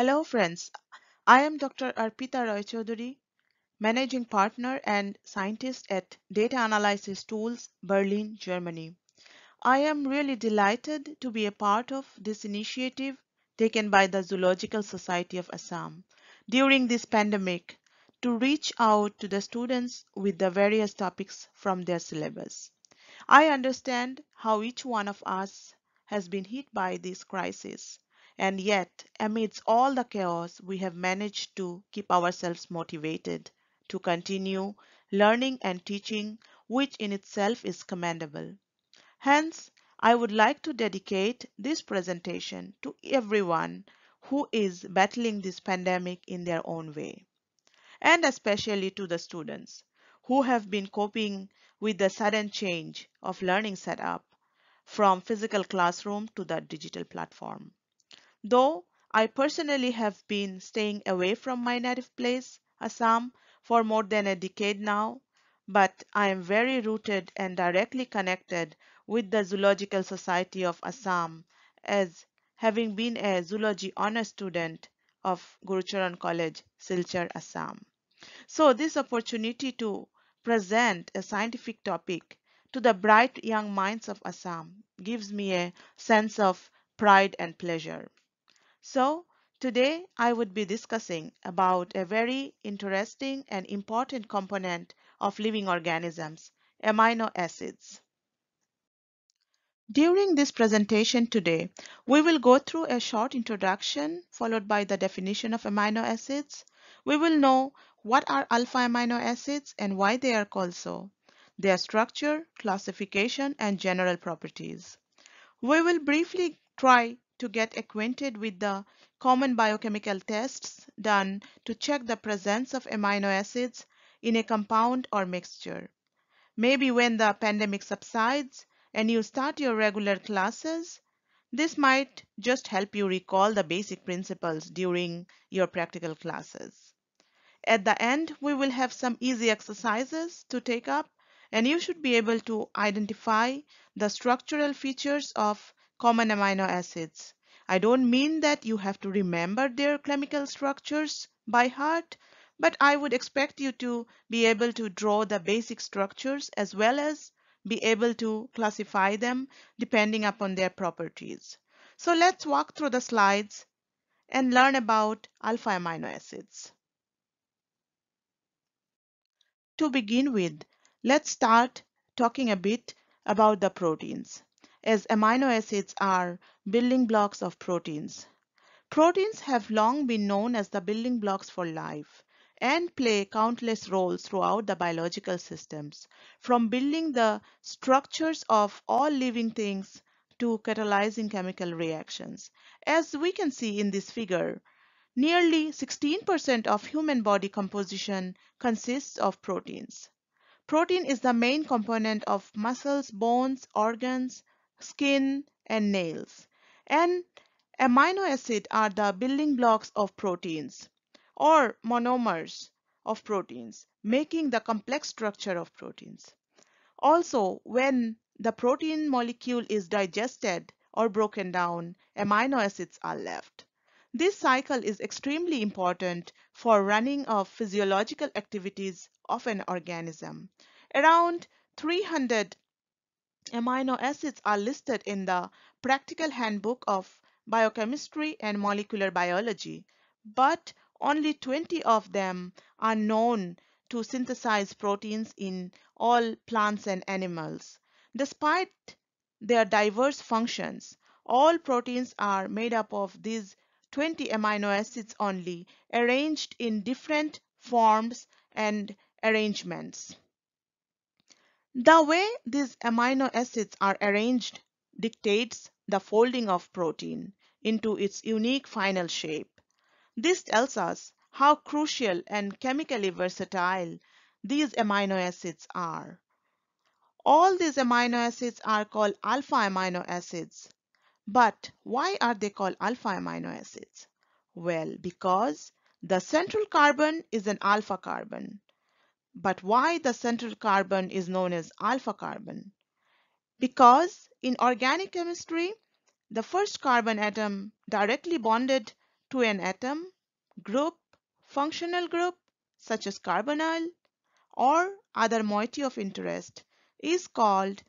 Hello friends, I am Dr. Arpita Roy Choudhury, Managing Partner and Scientist at Data Analysis Tools, Berlin, Germany. I am really delighted to be a part of this initiative taken by the Zoological Society of Assam during this pandemic to reach out to the students with the various topics from their syllabus. I understand how each one of us has been hit by this crisis and yet, amidst all the chaos, we have managed to keep ourselves motivated to continue learning and teaching, which in itself is commendable. Hence, I would like to dedicate this presentation to everyone who is battling this pandemic in their own way, and especially to the students who have been coping with the sudden change of learning setup from physical classroom to the digital platform. Though I personally have been staying away from my native place, Assam, for more than a decade now, but I am very rooted and directly connected with the Zoological Society of Assam as having been a zoology honor student of Gurucharan College, Silchar, Assam. So this opportunity to present a scientific topic to the bright young minds of Assam gives me a sense of pride and pleasure. So today I would be discussing about a very interesting and important component of living organisms, amino acids. During this presentation today, we will go through a short introduction followed by the definition of amino acids. We will know what are alpha amino acids and why they are called so, their structure, classification, and general properties. We will briefly try to get acquainted with the common biochemical tests done to check the presence of amino acids in a compound or mixture. Maybe when the pandemic subsides and you start your regular classes, this might just help you recall the basic principles during your practical classes. At the end, we will have some easy exercises to take up and you should be able to identify the structural features of common amino acids. I don't mean that you have to remember their chemical structures by heart, but I would expect you to be able to draw the basic structures as well as be able to classify them depending upon their properties. So let's walk through the slides and learn about alpha amino acids. To begin with, let's start talking a bit about the proteins as amino acids are building blocks of proteins. Proteins have long been known as the building blocks for life and play countless roles throughout the biological systems, from building the structures of all living things to catalyzing chemical reactions. As we can see in this figure, nearly 16% of human body composition consists of proteins. Protein is the main component of muscles, bones, organs, skin, and nails. And amino acids are the building blocks of proteins or monomers of proteins, making the complex structure of proteins. Also, when the protein molecule is digested or broken down, amino acids are left. This cycle is extremely important for running of physiological activities of an organism. Around 300 amino acids are listed in the Practical Handbook of Biochemistry and Molecular Biology, but only 20 of them are known to synthesize proteins in all plants and animals. Despite their diverse functions, all proteins are made up of these 20 amino acids only, arranged in different forms and arrangements. The way these amino acids are arranged dictates the folding of protein into its unique final shape. This tells us how crucial and chemically versatile these amino acids are. All these amino acids are called alpha amino acids. But why are they called alpha amino acids? Well, because the central carbon is an alpha carbon but why the central carbon is known as alpha carbon? Because in organic chemistry, the first carbon atom directly bonded to an atom, group, functional group such as carbonyl or other moiety of interest is called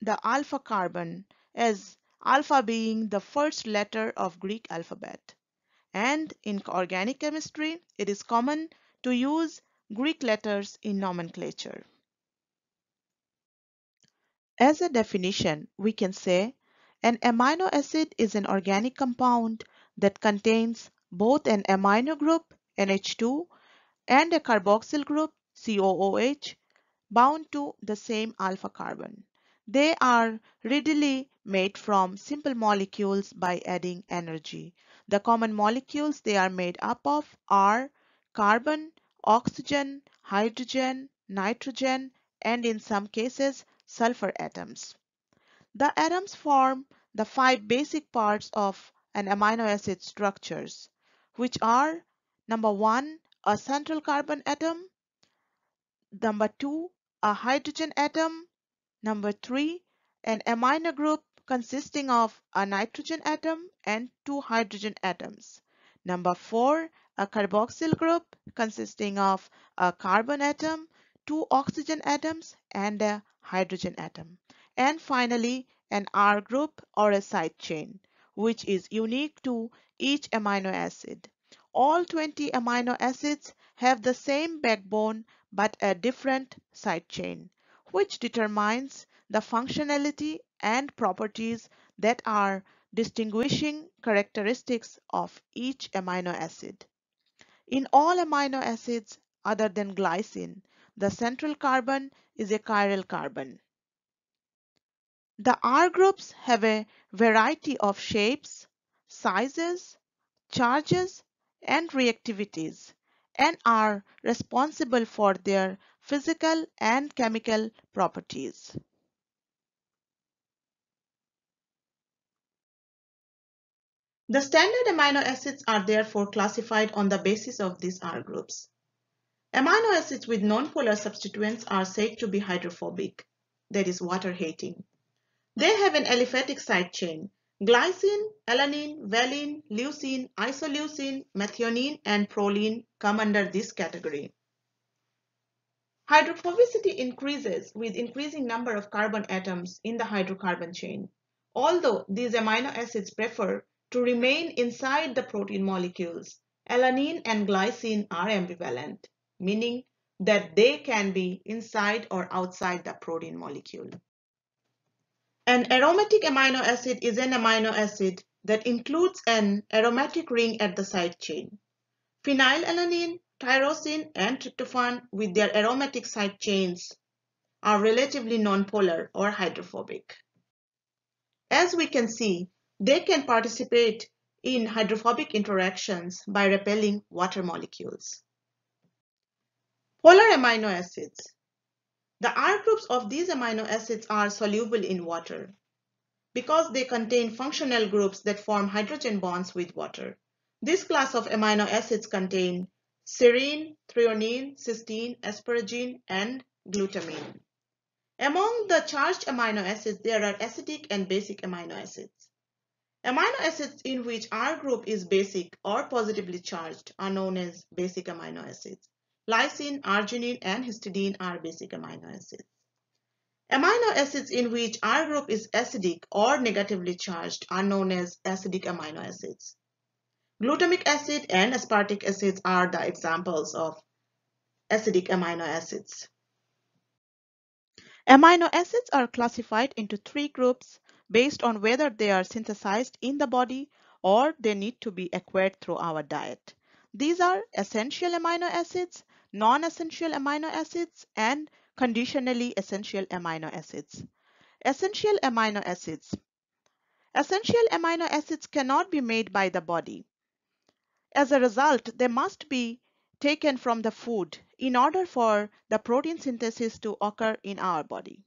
the alpha carbon as alpha being the first letter of Greek alphabet. And in organic chemistry, it is common to use Greek letters in nomenclature. As a definition, we can say an amino acid is an organic compound that contains both an amino group, NH2, and a carboxyl group, COOH, bound to the same alpha carbon. They are readily made from simple molecules by adding energy. The common molecules they are made up of are carbon, oxygen, hydrogen, nitrogen, and in some cases, sulfur atoms. The atoms form the five basic parts of an amino acid structures, which are number one, a central carbon atom, number two, a hydrogen atom, number three, an amino group consisting of a nitrogen atom and two hydrogen atoms, number four, a carboxyl group consisting of a carbon atom, two oxygen atoms, and a hydrogen atom. And finally, an R group or a side chain, which is unique to each amino acid. All 20 amino acids have the same backbone but a different side chain, which determines the functionality and properties that are distinguishing characteristics of each amino acid. In all amino acids other than glycine, the central carbon is a chiral carbon. The R groups have a variety of shapes, sizes, charges, and reactivities and are responsible for their physical and chemical properties. The standard amino acids are therefore classified on the basis of these R groups. Amino acids with nonpolar substituents are said to be hydrophobic, that is water-hating. They have an aliphatic side chain, Glycine, alanine, valine, leucine, isoleucine, methionine, and proline come under this category. Hydrophobicity increases with increasing number of carbon atoms in the hydrocarbon chain. Although these amino acids prefer to remain inside the protein molecules, alanine and glycine are ambivalent, meaning that they can be inside or outside the protein molecule. An aromatic amino acid is an amino acid that includes an aromatic ring at the side chain. Phenylalanine, tyrosine, and tryptophan with their aromatic side chains are relatively nonpolar or hydrophobic. As we can see, they can participate in hydrophobic interactions by repelling water molecules. Polar amino acids. The R groups of these amino acids are soluble in water because they contain functional groups that form hydrogen bonds with water. This class of amino acids contain serine, threonine, cysteine, asparagine, and glutamine. Among the charged amino acids, there are acidic and basic amino acids. Amino acids in which R group is basic or positively charged are known as basic amino acids. Lysine, arginine, and histidine are basic amino acids. Amino acids in which R group is acidic or negatively charged are known as acidic amino acids. Glutamic acid and aspartic acids are the examples of acidic amino acids. Amino acids are classified into three groups, based on whether they are synthesized in the body or they need to be acquired through our diet. These are essential amino acids, non-essential amino acids, and conditionally essential amino acids. Essential amino acids. Essential amino acids cannot be made by the body. As a result, they must be taken from the food in order for the protein synthesis to occur in our body.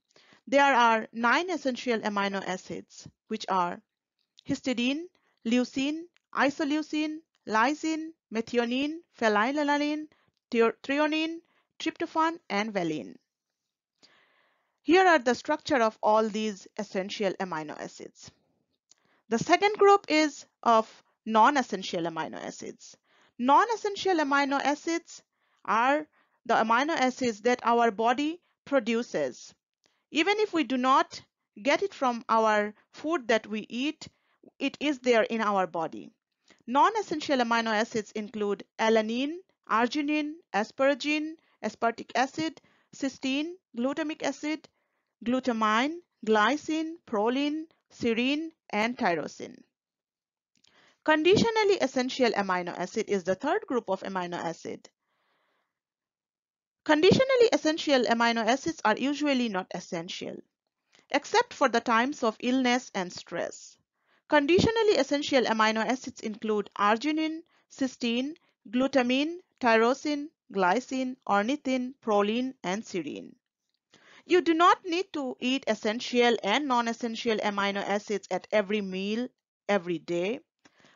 There are nine essential amino acids, which are histidine, leucine, isoleucine, lysine, methionine, phenylalanine, threonine, tryptophan, and valine. Here are the structure of all these essential amino acids. The second group is of non-essential amino acids. Non-essential amino acids are the amino acids that our body produces even if we do not get it from our food that we eat, it is there in our body. Non-essential amino acids include alanine, arginine, asparagine, aspartic acid, cysteine, glutamic acid, glutamine, glycine, proline, serine, and tyrosine. Conditionally essential amino acid is the third group of amino acid. Conditionally essential amino acids are usually not essential, except for the times of illness and stress. Conditionally essential amino acids include arginine, cysteine, glutamine, tyrosine, glycine, ornithine, proline, and serine. You do not need to eat essential and non-essential amino acids at every meal every day,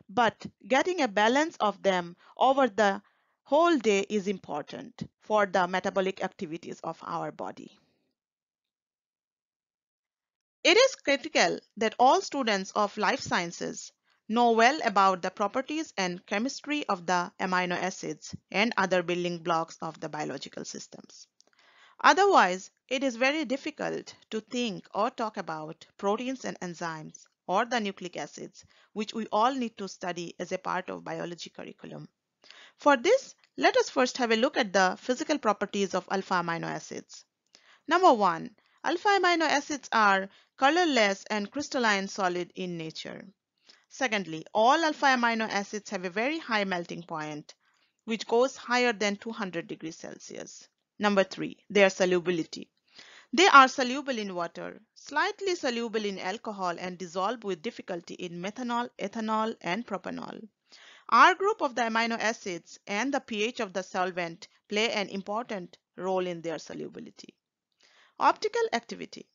but getting a balance of them over the whole day is important for the metabolic activities of our body. It is critical that all students of life sciences know well about the properties and chemistry of the amino acids and other building blocks of the biological systems. Otherwise, it is very difficult to think or talk about proteins and enzymes or the nucleic acids, which we all need to study as a part of biology curriculum for this, let us first have a look at the physical properties of alpha amino acids. Number one, alpha amino acids are colorless and crystalline solid in nature. Secondly, all alpha amino acids have a very high melting point, which goes higher than 200 degrees Celsius. Number three, their solubility. They are soluble in water, slightly soluble in alcohol and dissolve with difficulty in methanol, ethanol and propanol. R group of the amino acids and the pH of the solvent play an important role in their solubility. Optical activity.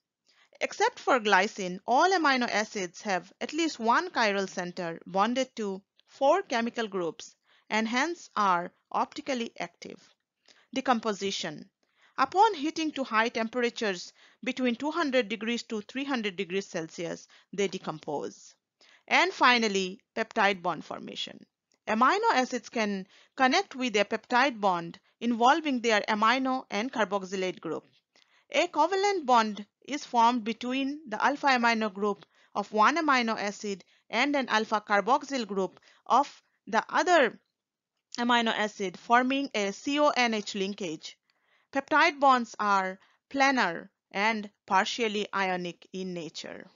Except for glycine, all amino acids have at least one chiral center bonded to four chemical groups and hence are optically active. Decomposition. Upon heating to high temperatures between 200 degrees to 300 degrees Celsius, they decompose. And finally, peptide bond formation. Amino acids can connect with a peptide bond involving their amino and carboxylate group. A covalent bond is formed between the alpha amino group of one amino acid and an alpha carboxyl group of the other amino acid forming a CONH linkage. Peptide bonds are planar and partially ionic in nature.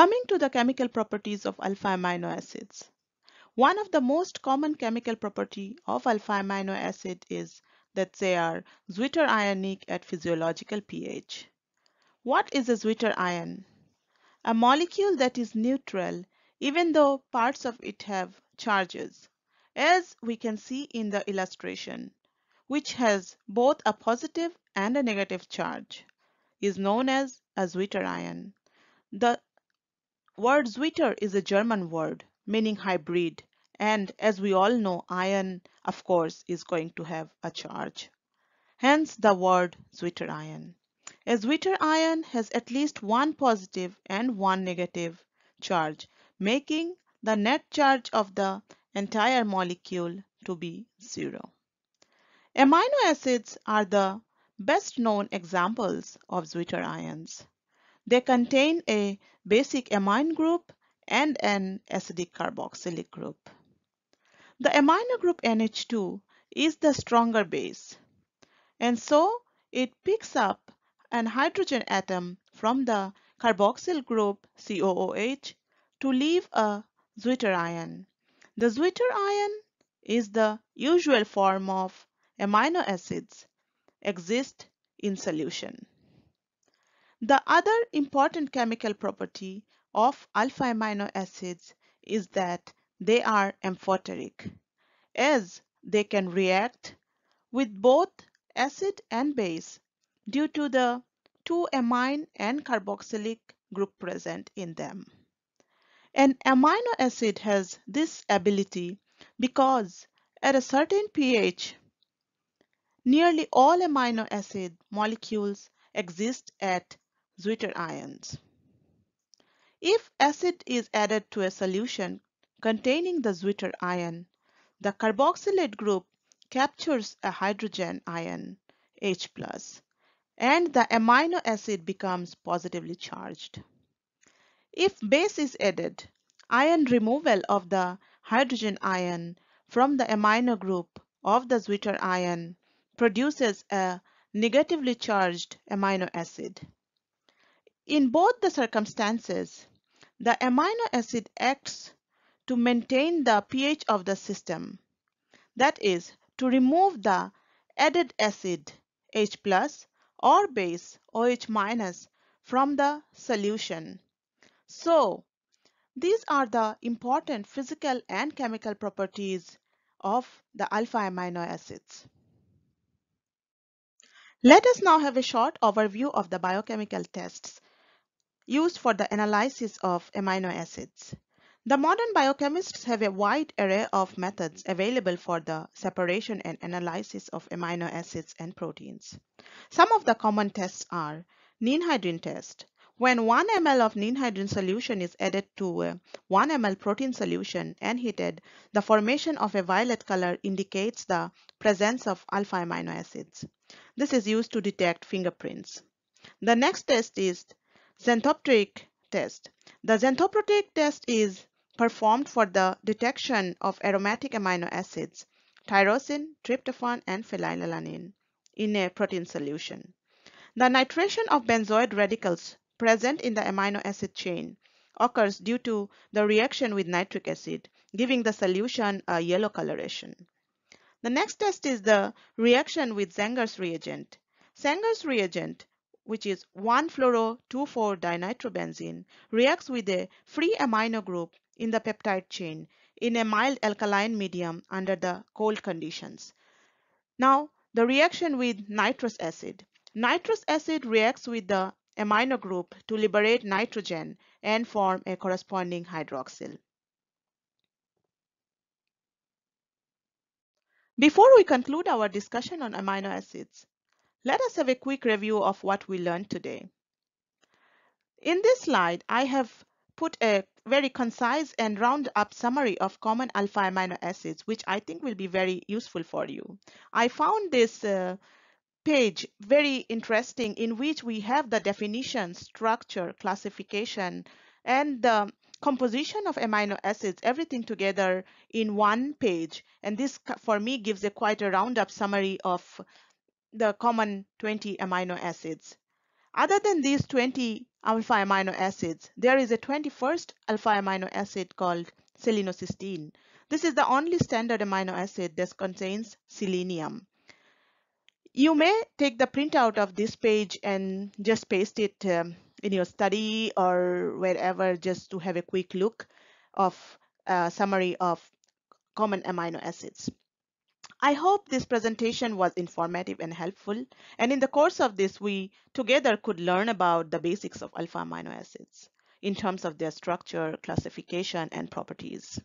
Coming to the chemical properties of alpha amino acids. One of the most common chemical property of alpha amino acid is that they are zwitter ionic at physiological pH. What is a zwitter ion? A molecule that is neutral even though parts of it have charges, as we can see in the illustration, which has both a positive and a negative charge, is known as a zwitter ion. The word "zwitter" is a German word meaning hybrid and as we all know iron of course is going to have a charge. Hence the word zwitterion. A zwitterion has at least one positive and one negative charge making the net charge of the entire molecule to be zero. Amino acids are the best known examples of zwitterions. They contain a basic amine group and an acidic carboxylic group. The amino group NH2 is the stronger base and so it picks up an hydrogen atom from the carboxyl group COOH to leave a zwitter ion. The zwitter ion is the usual form of amino acids exist in solution. The other important chemical property of alpha amino acids is that they are amphoteric as they can react with both acid and base due to the two amine and carboxylic group present in them. An amino acid has this ability because at a certain pH, nearly all amino acid molecules exist at Zwitter ions. If acid is added to a solution containing the Zwitter ion, the carboxylate group captures a hydrogen ion H+, and the amino acid becomes positively charged. If base is added, ion removal of the hydrogen ion from the amino group of the Zwitter ion produces a negatively charged amino acid. In both the circumstances, the amino acid acts to maintain the pH of the system, that is, to remove the added acid H plus or base OH minus from the solution. So, these are the important physical and chemical properties of the alpha amino acids. Let us now have a short overview of the biochemical tests used for the analysis of amino acids. The modern biochemists have a wide array of methods available for the separation and analysis of amino acids and proteins. Some of the common tests are ninhydrin test. When 1 ml of ninhydrin solution is added to 1 ml protein solution and heated, the formation of a violet color indicates the presence of alpha amino acids. This is used to detect fingerprints. The next test is Xanthoptric test. The xanthoptric test is performed for the detection of aromatic amino acids tyrosine, tryptophan, and phenylalanine in a protein solution. The nitration of benzoid radicals present in the amino acid chain occurs due to the reaction with nitric acid, giving the solution a yellow coloration. The next test is the reaction with Sanger's reagent. Sanger's reagent which is 1-fluoro-2,4-dinitrobenzene, reacts with a free amino group in the peptide chain in a mild alkaline medium under the cold conditions. Now, the reaction with nitrous acid. Nitrous acid reacts with the amino group to liberate nitrogen and form a corresponding hydroxyl. Before we conclude our discussion on amino acids, let us have a quick review of what we learned today. In this slide, I have put a very concise and round up summary of common alpha amino acids, which I think will be very useful for you. I found this uh, page very interesting in which we have the definition, structure, classification, and the composition of amino acids, everything together in one page. And this for me gives a quite a roundup summary of the common 20 amino acids. Other than these 20 alpha amino acids, there is a 21st alpha amino acid called selenocysteine. This is the only standard amino acid that contains selenium. You may take the printout of this page and just paste it um, in your study or wherever just to have a quick look of a uh, summary of common amino acids. I hope this presentation was informative and helpful. And in the course of this, we together could learn about the basics of alpha amino acids in terms of their structure, classification, and properties.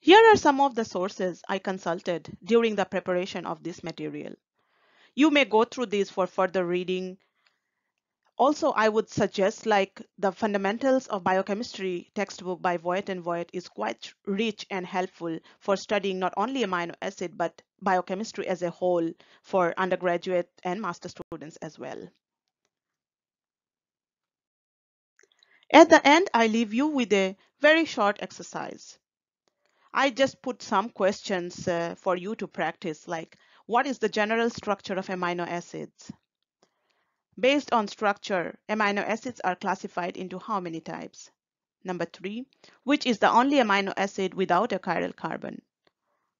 Here are some of the sources I consulted during the preparation of this material. You may go through these for further reading also, I would suggest like the fundamentals of biochemistry textbook by Voigt and Voigt is quite rich and helpful for studying not only amino acid, but biochemistry as a whole for undergraduate and master students as well. At the end, I leave you with a very short exercise. I just put some questions uh, for you to practice, like what is the general structure of amino acids? Based on structure, amino acids are classified into how many types? Number three, which is the only amino acid without a chiral carbon?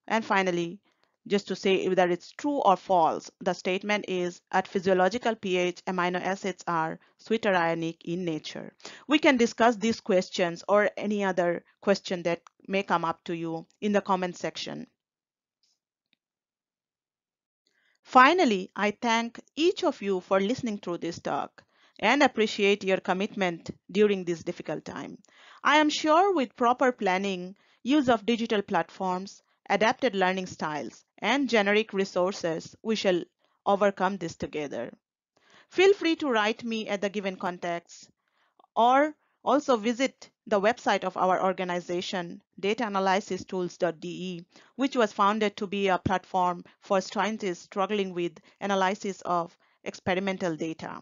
And finally, just to say whether it's true or false, the statement is at physiological pH, amino acids are sweeter ionic in nature. We can discuss these questions or any other question that may come up to you in the comment section. Finally, I thank each of you for listening through this talk and appreciate your commitment during this difficult time. I am sure with proper planning, use of digital platforms, adapted learning styles, and generic resources, we shall overcome this together. Feel free to write me at the given contacts or also visit the website of our organization, dataanalysistools.de, which was founded to be a platform for scientists struggling with analysis of experimental data.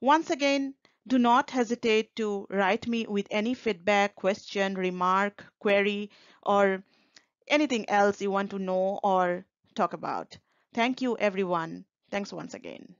Once again, do not hesitate to write me with any feedback, question, remark, query, or anything else you want to know or talk about. Thank you, everyone. Thanks once again.